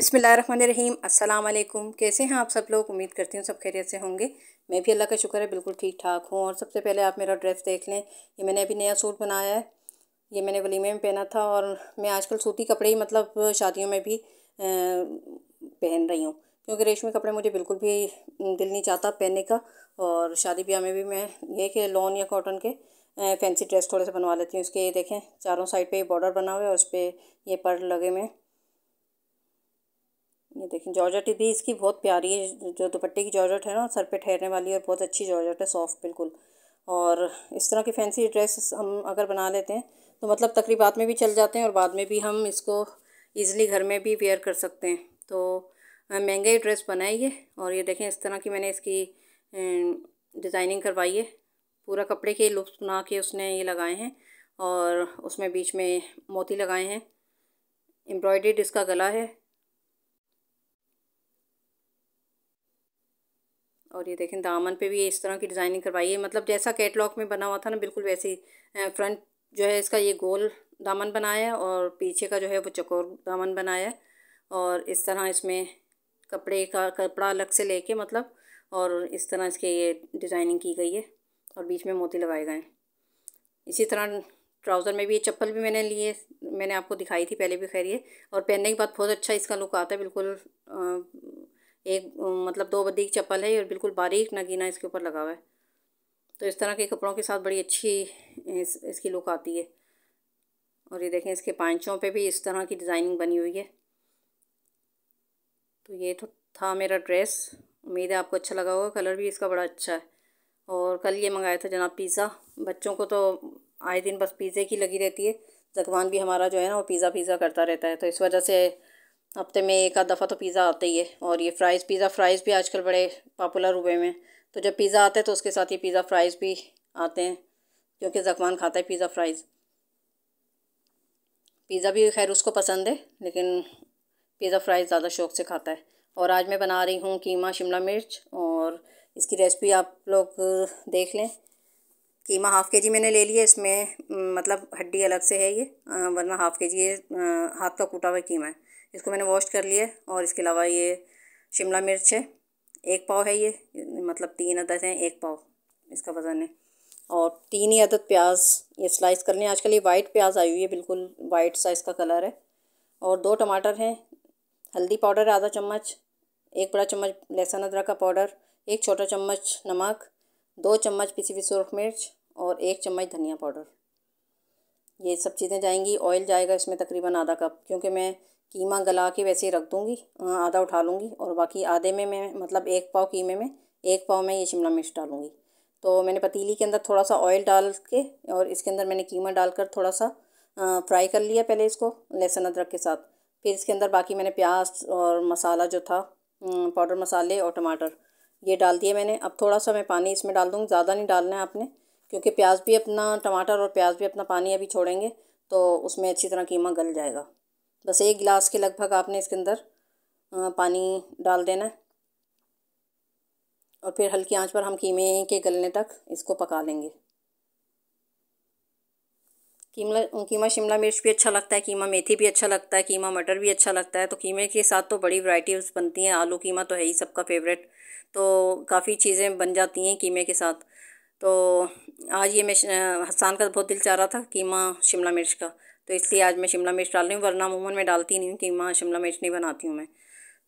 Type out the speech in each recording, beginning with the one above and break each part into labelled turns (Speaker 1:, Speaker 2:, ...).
Speaker 1: बिसमीम अस्सलाम वालेकुम कैसे हैं आप सब लोग उम्मीद करती हूँ सब खैरियत से होंगे मैं भी अल्लाह का शुक्र है बिल्कुल ठीक ठाक हूँ और सबसे पहले आप मेरा ड्रेस देख लें ये मैंने अभी नया सूट बनाया है ये मैंने वलीमे में पहना था और मैं आजकल सूती कपड़े ही मतलब शादियों में भी पहन रही हूँ क्योंकि रेशमी कपड़े मुझे बिल्कुल भी दिल नहीं चाहता पहनने का और शादी ब्याह में भी मैं ये कि लॉन या कॉटन के फैंसी ड्रेस थोड़े से बनवा लेती हूँ इसके ये देखें चारों साइड पे ये बॉर्डर बना हुआ है और उस पर ये पर्ल लगे हुए हैं ये देखें जॉर्जट भी इसकी बहुत प्यारी है जो दुपट्टे की जॉर्जट है ना सर पे ठहरने वाली और बहुत अच्छी जॉर्जट है सॉफ्ट बिल्कुल और इस तरह की फैंसी ड्रेस हम अगर बना लेते हैं तो मतलब तकरीबात में भी चल जाते हैं और बाद में भी हम इसको ईज़िली घर में भी वेयर कर सकते हैं तो महंगे ड्रेस बनाइए और ये देखें इस तरह की मैंने इसकी डिज़ाइनिंग करवाई है पूरा कपड़े के लुप्स बना के उसने ये लगाए हैं और उसमें बीच में मोती लगाए हैं एम्ब्रॉयड्रीड इसका गला है और ये देखें दामन पे भी इस तरह की डिज़ाइनिंग करवाई है मतलब जैसा कैटलॉग में बना हुआ था ना बिल्कुल वैसे ही फ्रंट जो है इसका ये गोल दामन बनाया है और पीछे का जो है वो चकोर दामन बनाया है और इस तरह इसमें कपड़े का कपड़ा अलग से लेके मतलब और इस तरह इसके ये डिज़ाइनिंग की गई है और बीच में मोती लगाए गए हैं इसी तरह ट्राउज़र में भी ये चप्पल भी मैंने लिए मैंने आपको दिखाई थी पहले भी खैरिए और पहनने के बाद बहुत अच्छा इसका लुक आता है बिल्कुल एक मतलब दो बदीक चप्पल है और बिल्कुल बारीक नगीना इसके ऊपर लगा हुआ है तो इस तरह के कपड़ों के साथ बड़ी अच्छी इस, इसकी लुक आती है और ये देखें इसके पैंचों पे भी इस तरह की डिज़ाइनिंग बनी हुई है तो ये तो था मेरा ड्रेस उम्मीद है आपको अच्छा लगा होगा कलर भी इसका बड़ा अच्छा है और कल ये मंगाया था जनाब पिज़्ज़ा बच्चों को तो आए दिन बस पिज़्ज़े की लगी रहती है जगवान भी हमारा जो है ना वो पिज़्ज़ा पिज़्ज़ा करता रहता है तो इस वजह से हफ्ते में एक आध दफ़ा तो पिज़्ज़ा आता ही है और ये फ्राइज़ पिज़्ज़ा फ्राइज़ भी आजकल बड़े पॉपुलर हुए हैं तो जब पिज़्ज़ा आता है तो उसके साथ ही पिज़्ज़ा फ्राइज़ भी आते हैं क्योंकि जकवान खाता है पिज़्ज़ा फ्राइज़ पिज़्ज़ा भी खैर उसको पसंद है लेकिन पिज़्ज़ा फ्राइज़ ज़्यादा शौक से खाता है और आज मैं बना रही हूँ कीमा शिमला मिर्च और इसकी रेसिपी आप लोग देख लें कीमा हाफ़ के जी मैंने ले लिया इसमें मतलब हड्डी अलग से है ये वरना हाफ़ के जी ये हाथ का कूटा हुआ कीमा है इसको मैंने वॉश कर लिया और इसके अलावा ये शिमला मिर्च है एक पाव है ये मतलब तीन अदद हैं एक पाव इसका वज़न है और तीन ही अदद प्याज ये स्लाइस कर लें आजकल ये वाइट प्याज आई हुई है बिल्कुल वाइट सा इसका कलर है और दो टमाटर हैं हल्दी पाउडर आधा चम्मच एक बड़ा चम्मच लहसुन अदरक का पाउडर एक छोटा चम्मच नमक दो चम्मच पिसी हुई सुरख मिर्च और एक चम्मच धनिया पाउडर ये सब चीज़ें जाएंगी ऑयल जाएगा इसमें तकरीबन आधा कप क्योंकि मैं कीमा गला के वैसे रख दूँगी आधा उठा लूँगी और बाकी आधे में मैं मतलब एक पाव कीमे में एक पाव में ये शिमला मिर्च डालूँगी तो मैंने पतीली के अंदर थोड़ा सा ऑयल डाल के और इसके अंदर मैंने कीमा डालकर थोड़ा सा फ्राई कर लिया पहले इसको लहसुन अदरक के साथ फिर इसके अंदर बाकी मैंने प्याज और मसाला जो था पाउडर मसाले और टमाटर ये डाल दिए मैंने अब थोड़ा सा मैं पानी इसमें डाल दूँगी ज़्यादा नहीं डालना है आपने क्योंकि प्याज भी अपना टमाटर और प्याज भी अपना पानी अभी छोड़ेंगे तो उसमें अच्छी तरह कीमा गल जाएगा बस एक गिलास के लगभग आपने इसके अंदर पानी डाल देना है और फिर हल्की आंच पर हम कीमे के गलने तक इसको पका लेंगे कीमा कीमा शिमला मिर्च भी अच्छा लगता है कीमा मेथी भी अच्छा लगता है कीमा मटर भी अच्छा लगता है तो कीमे के साथ तो बड़ी वैरायटीज़ बनती हैं आलू कीमा तो है ही सबका फेवरेट तो काफ़ी चीज़ें बन जाती हैं कीमे के साथ तो आज ये मैं हसान का बहुत दिल चाह रहा था कीमा शिमला मिर्च का तो इसलिए आज मैं शिमला मिर्च डाल रही हूँ वरना अमूमन मैं डालती नहीं हूँ कीमा शिमला मिर्च नहीं बनाती हूँ मैं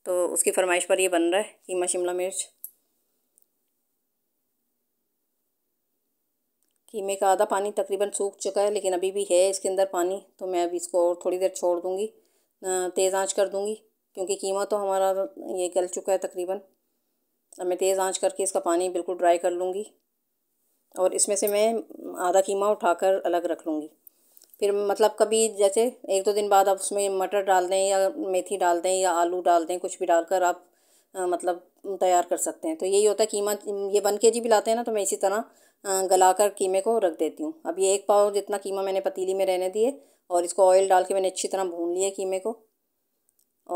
Speaker 1: तो उसकी फरमाइश पर ये बन रहा है कीमा शिमला मिर्च कीमे का आधा पानी तकरीबन सूख चुका है लेकिन अभी भी है इसके अंदर पानी तो मैं अभी इसको और थोड़ी देर छोड़ दूँगी तेज़ आंच कर दूँगी क्योंकि कीमा तो हमारा ये गल चुका है तकरीबन अब मैं तेज़ आंच करके इसका पानी बिल्कुल ड्राई कर लूँगी और इसमें से मैं आधा कीमा उठाकर अलग रख लूँगी फिर मतलब कभी जैसे एक दो दिन बाद आप उसमें मटर डाल दें या मेथी डाल दें या आलू डाल दें कुछ भी डालकर आप आ, मतलब तैयार कर सकते हैं तो यही होता है कीमा ये वन के जी भी लाते हैं ना तो मैं इसी तरह गला कर कीमे को रख देती हूँ अब ये एक पाव जितना कीमा मैंने पतीली में रहने दिए और इसको ऑयल डाल के मैंने अच्छी तरह भून लिया कीमे को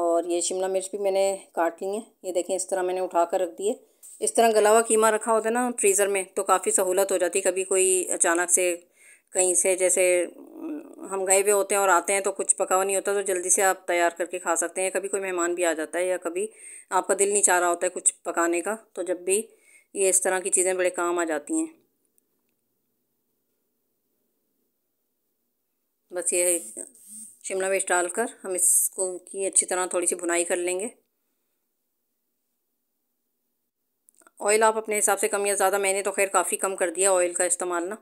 Speaker 1: और ये शिमला मिर्च भी मैंने काट ली है ये देखें इस तरह मैंने उठा कर रख दिए इस तरह गला हुआ कीमा रखा होता है ना फ्रीज़र में तो काफ़ी सहूलत हो जाती कभी कोई अचानक से कहीं से जैसे हम गए हुए होते हैं और आते हैं तो कुछ पका हुआ नहीं होता तो जल्दी से आप तैयार करके खा सकते हैं कभी कोई मेहमान भी आ जाता है या कभी आपका दिल नहीं चाह रहा होता है कुछ पकाने का तो जब भी ये इस तरह की चीज़ें बड़े काम आ जाती हैं बस ये शिमला मिर्च डालकर हम इसको की अच्छी तरह थोड़ी सी भुनाई कर लेंगे ऑयल आप अपने हिसाब से कम या ज़्यादा मैंने तो खैर काफ़ी कम कर दिया ऑयल का इस्तेमाल ना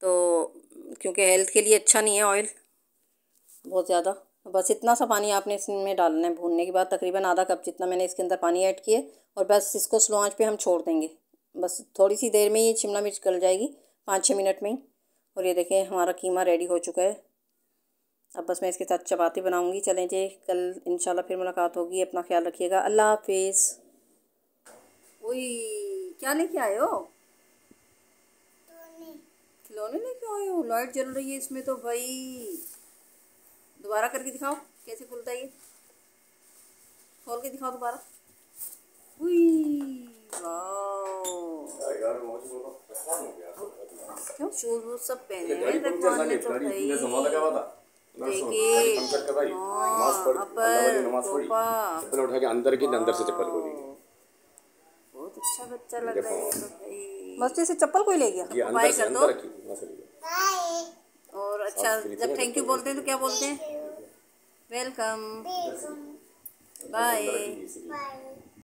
Speaker 1: तो क्योंकि हेल्थ के लिए अच्छा नहीं है ऑयल बहुत ज़्यादा बस इतना सा पानी आपने इसमें डालना है भूनने के बाद तकरीबन आधा कप जितना मैंने इसके अंदर पानी ऐड किए और बस इसको स्लो आंच पे हम छोड़ देंगे बस थोड़ी सी देर में ये शिमला मिर्च गल जाएगी पाँच छः मिनट में ही और ये देखें हमारा कीमा रेडी हो चुका है अब बस मैं इसके साथ चपाती बनाऊँगी चलें जी कल इन फिर मुलाकात होगी अपना ख्याल रखिएगा अल्लाह हाफिज़ वही क्या लेके आए हो खिलौने लेके आए हो लाइट जल रही है इसमें तो भाई दोबारा करके दिखाओ कैसे खुलता है ये खोल के दिखाओ दोबारा क्यों शूज वूज सब पहने तो देखिए हाँ, अंदर की अंदर से चप्पल बहुत अच्छा बच्चा लग रहा है मस्ती से चप्पल कोई ले गया बाय कर दो और अच्छा जब थैंक यू बोलते हैं तो क्या बोलते हैं वेलकम बाय